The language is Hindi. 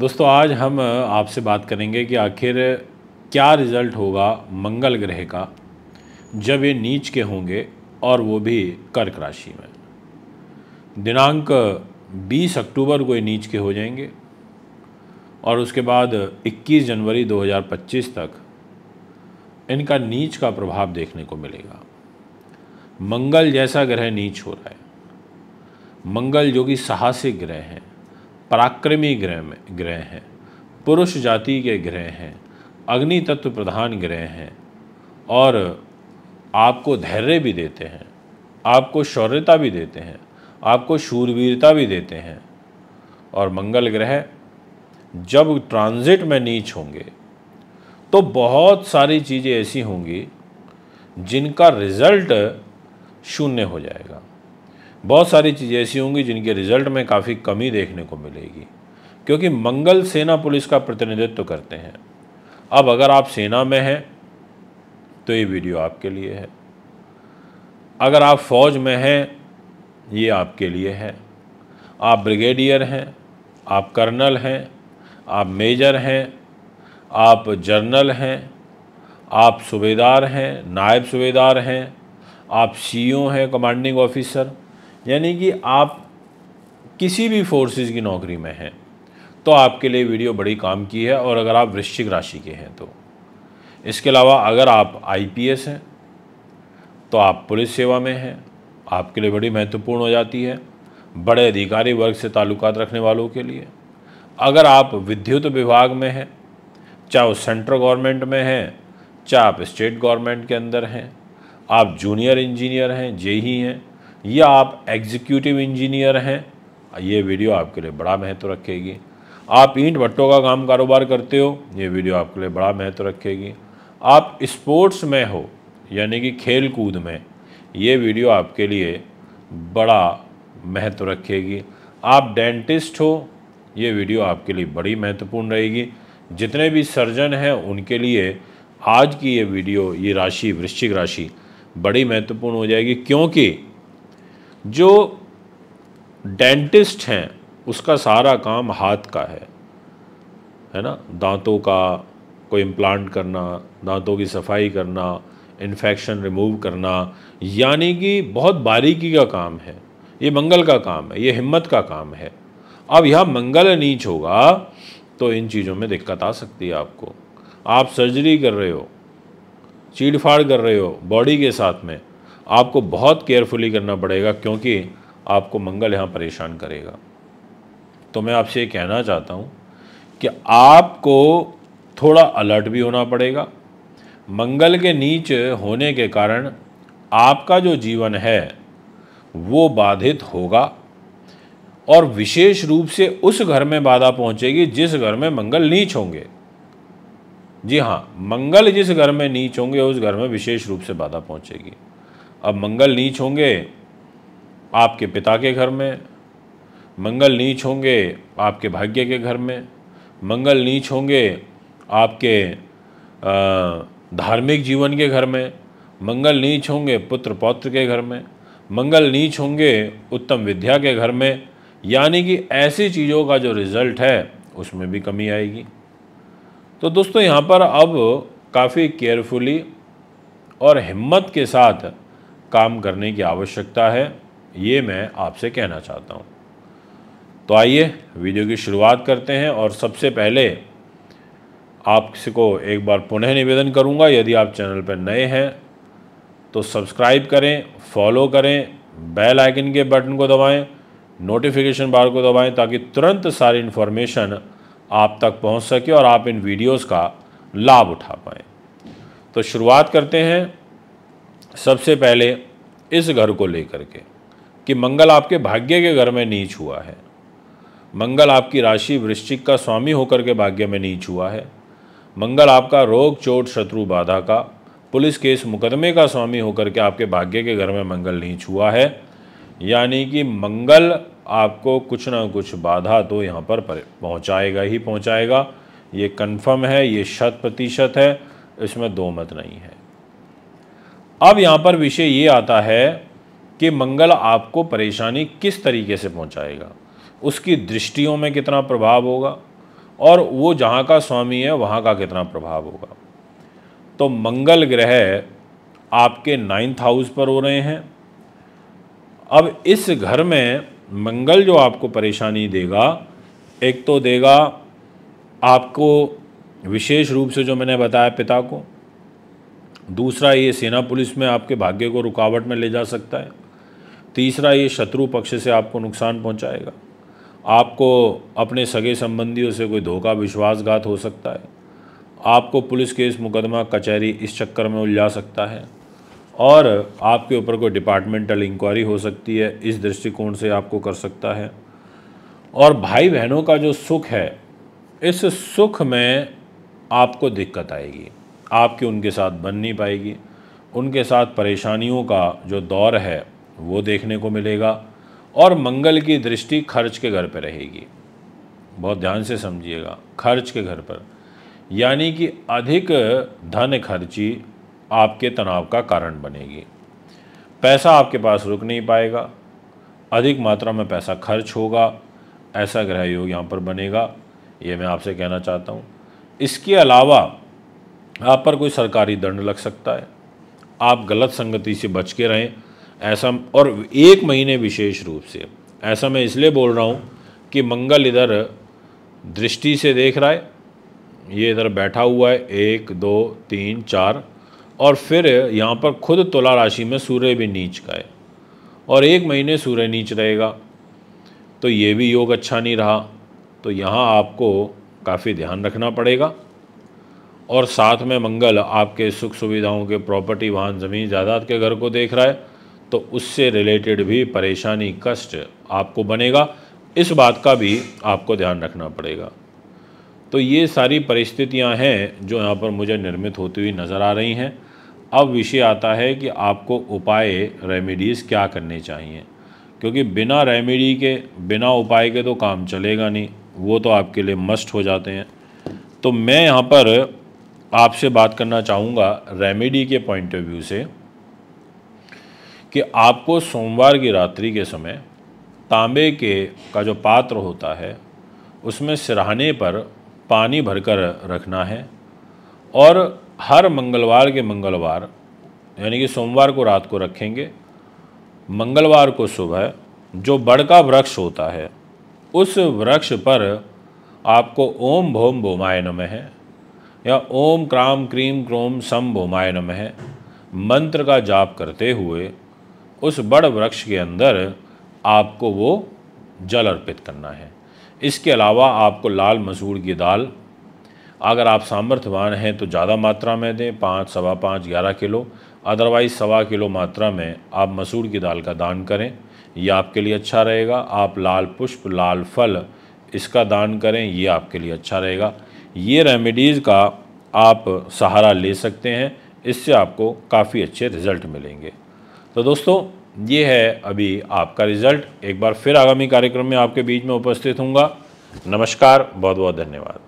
दोस्तों आज हम आपसे बात करेंगे कि आखिर क्या रिज़ल्ट होगा मंगल ग्रह का जब ये नीच के होंगे और वो भी कर्क राशि में दिनांक 20 अक्टूबर को ये नीच के हो जाएंगे और उसके बाद 21 जनवरी 2025 तक इनका नीच का प्रभाव देखने को मिलेगा मंगल जैसा ग्रह नीच हो रहा है मंगल जो कि साहसिक ग्रह हैं पराक्रमी ग्रह में ग्रह हैं पुरुष जाति के ग्रह हैं अग्नि तत्व प्रधान ग्रह हैं और आपको धैर्य भी देते हैं आपको शौर्यता भी देते हैं आपको शूरवीरता भी देते हैं और मंगल ग्रह जब ट्रांजिट में नीच होंगे तो बहुत सारी चीज़ें ऐसी होंगी जिनका रिज़ल्ट शून्य हो जाएगा बहुत सारी चीज़ें ऐसी होंगी जिनके रिजल्ट में काफ़ी कमी देखने को मिलेगी क्योंकि मंगल सेना पुलिस का प्रतिनिधित्व करते हैं अब अगर आप सेना में हैं तो ये वीडियो आपके लिए है अगर आप फौज में हैं ये आपके लिए है आप ब्रिगेडियर हैं आप कर्नल हैं आप मेजर हैं आप जनरल हैं आप सूबेदार हैं नायब सूबेदार हैं आप सीईओ हैं कमांडिंग ऑफिसर यानी कि आप किसी भी फोर्सेस की नौकरी में हैं तो आपके लिए वीडियो बड़ी काम की है और अगर आप वृश्चिक राशि के हैं तो इसके अलावा अगर आप आईपीएस हैं तो आप पुलिस सेवा में हैं आपके लिए बड़ी महत्वपूर्ण हो जाती है बड़े अधिकारी वर्ग से ताल्लुकात रखने वालों के लिए अगर आप विद्युत विभाग में हैं चाहे वो सेंट्रल गवर्नमेंट में हैं चाहे आप स्टेट गवर्नमेंट के अंदर हैं आप जूनियर इंजीनियर हैं जे ही हैं या आप एग्जीक्यूटिव इंजीनियर हैं ये वीडियो आपके लिए बड़ा महत्व रखेगी आप ईंट भट्टों का काम कारोबार करते हो ये वीडियो आपके लिए बड़ा महत्व रखेगी आप स्पोर्ट्स में हो यानी कि खेल कूद में ये वीडियो आपके लिए बड़ा महत्व रखेगी आप डेंटिस्ट हो ये वीडियो आपके लिए बड़ी महत्वपूर्ण रहेगी जितने भी सर्जन हैं उनके लिए आज की ये वीडियो ये राशि वृश्चिक राशि बड़ी महत्वपूर्ण हो जाएगी क्योंकि जो डेंटिस्ट हैं उसका सारा काम हाथ का है है ना दांतों का कोई इम्प्लांट करना दांतों की सफाई करना इन्फेक्शन रिमूव करना यानी कि बहुत बारीकी का काम है ये मंगल का काम है ये हिम्मत का काम है अब यह मंगल नीच होगा तो इन चीज़ों में दिक्कत आ सकती है आपको आप सर्जरी कर रहे हो चीड़फाड़ कर रहे हो बॉडी के साथ में आपको बहुत केयरफुली करना पड़ेगा क्योंकि आपको मंगल यहाँ परेशान करेगा तो मैं आपसे ये कहना चाहता हूँ कि आपको थोड़ा अलर्ट भी होना पड़ेगा मंगल के नीचे होने के कारण आपका जो जीवन है वो बाधित होगा और विशेष रूप से उस घर में बाधा पहुँचेगी जिस घर में मंगल नीच होंगे जी हाँ मंगल जिस घर में नीच होंगे उस घर में विशेष रूप से बाधा पहुँचेगी अब मंगल नीच होंगे आपके पिता के घर में मंगल नीच होंगे आपके भाग्य के घर में मंगल नीच होंगे आपके धार्मिक जीवन के घर में मंगल नीच होंगे पुत्र पौत्र के घर में मंगल नीच होंगे उत्तम विद्या के घर में यानी कि ऐसी चीज़ों का जो रिज़ल्ट है उसमें भी कमी आएगी तो दोस्तों यहाँ पर अब काफ़ी केयरफुली और हिम्मत के साथ काम करने की आवश्यकता है ये मैं आपसे कहना चाहता हूँ तो आइए वीडियो की शुरुआत करते हैं और सबसे पहले आपसे को एक बार पुनः निवेदन करूँगा यदि आप चैनल पर नए हैं तो सब्सक्राइब करें फॉलो करें बेल आइकन के बटन को दबाएं नोटिफिकेशन बार को दबाएं ताकि तुरंत सारी इन्फॉर्मेशन आप तक पहुंच सके और आप इन वीडियोस का लाभ उठा पाएँ तो शुरुआत करते हैं सबसे पहले इस घर को लेकर के कि मंगल आपके भाग्य के घर में नीच हुआ है मंगल आपकी राशि वृश्चिक का स्वामी होकर के भाग्य में नीच हुआ है मंगल आपका रोग चोट शत्रु बाधा का पुलिस केस मुकदमे का स्वामी होकर के आपके भाग्य के घर में मंगल नीच हुआ है यानी कि मंगल आपको कुछ ना कुछ बाधा तो यहाँ पर पहुँचाएगा ही पहुँचाएगा ये कन्फर्म है ये शत प्रतिशत है इसमें दो मत नहीं है अब यहाँ पर विषय ये आता है कि मंगल आपको परेशानी किस तरीके से पहुँचाएगा उसकी दृष्टियों में कितना प्रभाव होगा और वो जहाँ का स्वामी है वहाँ का कितना प्रभाव होगा तो मंगल ग्रह आपके नाइन्थ हाउस पर हो रहे हैं अब इस घर में मंगल जो आपको परेशानी देगा एक तो देगा आपको विशेष रूप से जो मैंने बताया पिता को दूसरा ये सेना पुलिस में आपके भाग्य को रुकावट में ले जा सकता है तीसरा ये शत्रु पक्ष से आपको नुकसान पहुंचाएगा आपको अपने सगे संबंधियों से कोई धोखा विश्वासघात हो सकता है आपको पुलिस केस मुकदमा कचहरी इस चक्कर में उलझा सकता है और आपके ऊपर कोई डिपार्टमेंटल इंक्वायरी हो सकती है इस दृष्टिकोण से आपको कर सकता है और भाई बहनों का जो सुख है इस सुख में आपको दिक्कत आएगी आपकी उनके साथ बन नहीं पाएगी उनके साथ परेशानियों का जो दौर है वो देखने को मिलेगा और मंगल की दृष्टि खर्च के घर पर रहेगी बहुत ध्यान से समझिएगा खर्च के घर पर यानी कि अधिक धन खर्ची आपके तनाव का कारण बनेगी पैसा आपके पास रुक नहीं पाएगा अधिक मात्रा में पैसा खर्च होगा ऐसा ग्रह योग यहाँ पर बनेगा ये मैं आपसे कहना चाहता हूँ इसके अलावा आप पर कोई सरकारी दंड लग सकता है आप गलत संगति से बच के रहें ऐसा और एक महीने विशेष रूप से ऐसा मैं इसलिए बोल रहा हूँ कि मंगल इधर दृष्टि से देख रहा है ये इधर बैठा हुआ है एक दो तीन चार और फिर यहाँ पर खुद तुला राशि में सूर्य भी नीच का है और एक महीने सूर्य नीच रहेगा तो ये भी योग अच्छा नहीं रहा तो यहाँ आपको काफ़ी ध्यान रखना पड़ेगा और साथ में मंगल आपके सुख सुविधाओं के प्रॉपर्टी वाहन ज़मीन जायदाद के घर को देख रहा है तो उससे रिलेटेड भी परेशानी कष्ट आपको बनेगा इस बात का भी आपको ध्यान रखना पड़ेगा तो ये सारी परिस्थितियां हैं जो यहाँ पर मुझे निर्मित होती हुई नज़र आ रही हैं अब विषय आता है कि आपको उपाय रेमेडीज़ क्या करने चाहिए क्योंकि बिना रेमेडी के बिना उपाय के तो काम चलेगा नहीं वो तो आपके लिए मस्ट हो जाते हैं तो मैं यहाँ पर आपसे बात करना चाहूँगा रेमेडी के पॉइंट ऑफ व्यू से कि आपको सोमवार की रात्रि के समय तांबे के का जो पात्र होता है उसमें सिरहाने पर पानी भरकर रखना है और हर मंगलवार के मंगलवार यानी कि सोमवार को रात को रखेंगे मंगलवार को सुबह जो बड़ का वृक्ष होता है उस वृक्ष पर आपको ओम भोम भोमाय नमः है या ओम क्राम क्रीम क्रोम सम भोमाय नम मंत्र का जाप करते हुए उस बड़ वृक्ष के अंदर आपको वो जल अर्पित करना है इसके अलावा आपको लाल मसूर की दाल अगर आप सामर्थ्यवान हैं तो ज़्यादा मात्रा में दें पाँच सवा पाँच ग्यारह किलो अदरवाइज सवा किलो मात्रा में आप मसूर की दाल का दान करें यह आपके लिए अच्छा रहेगा आप लाल पुष्प लाल फल इसका दान करें ये आपके लिए अच्छा रहेगा ये रेमेडीज़ का आप सहारा ले सकते हैं इससे आपको काफ़ी अच्छे रिज़ल्ट मिलेंगे तो दोस्तों ये है अभी आपका रिज़ल्ट एक बार फिर आगामी कार्यक्रम में आपके बीच में उपस्थित हूँगा नमस्कार बहुत बहुत धन्यवाद